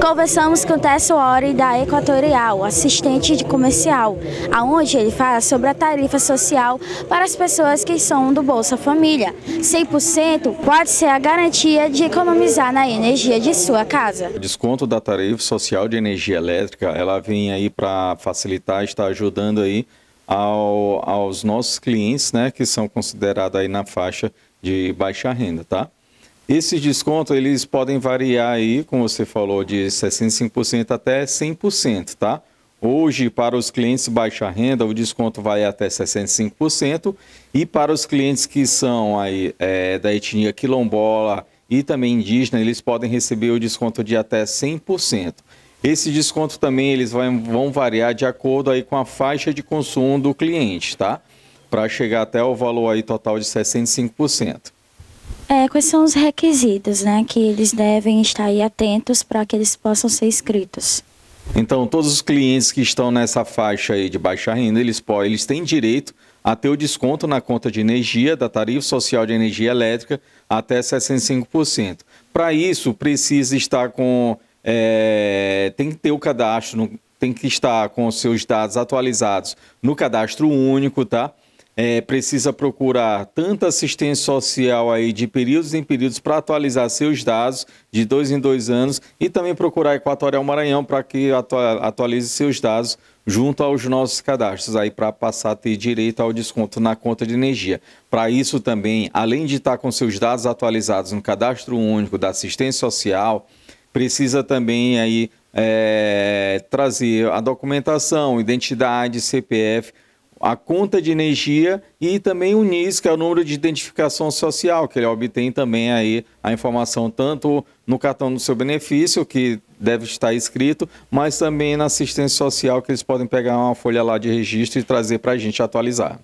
Conversamos com Tessio Ori da Equatorial, assistente de comercial, aonde ele fala sobre a tarifa social para as pessoas que são do Bolsa Família. 100% pode ser a garantia de economizar na energia de sua casa. O desconto da tarifa social de energia elétrica, ela vem aí para facilitar, está ajudando aí ao, aos nossos clientes, né, que são considerados aí na faixa de baixa renda, tá? Esses descontos eles podem variar aí, como você falou, de 65% até 100%, tá? Hoje, para os clientes baixa renda, o desconto vai até 65%. E para os clientes que são aí, é, da etnia quilombola e também indígena, eles podem receber o desconto de até 100%. Esse desconto também eles vai, vão variar de acordo aí com a faixa de consumo do cliente, tá? Para chegar até o valor aí total de 65%. É, quais são os requisitos né, que eles devem estar aí atentos para que eles possam ser inscritos? Então, todos os clientes que estão nessa faixa aí de baixa renda, eles, podem, eles têm direito a ter o desconto na conta de energia, da tarifa social de energia elétrica, até 65%. Para isso, precisa estar com. É, tem que ter o cadastro, tem que estar com os seus dados atualizados no cadastro único, tá? é, precisa procurar tanta assistência social aí de períodos em períodos para atualizar seus dados de dois em dois anos e também procurar Equatorial Maranhão para que atualize seus dados junto aos nossos cadastros aí para passar a ter direito ao desconto na conta de energia. Para isso também, além de estar com seus dados atualizados no cadastro único da assistência social, precisa também aí é, trazer a documentação, identidade, CPF a conta de energia e também o NIS, que é o número de identificação social, que ele obtém também aí a informação tanto no cartão do seu benefício, que deve estar escrito, mas também na assistência social, que eles podem pegar uma folha lá de registro e trazer para a gente atualizar.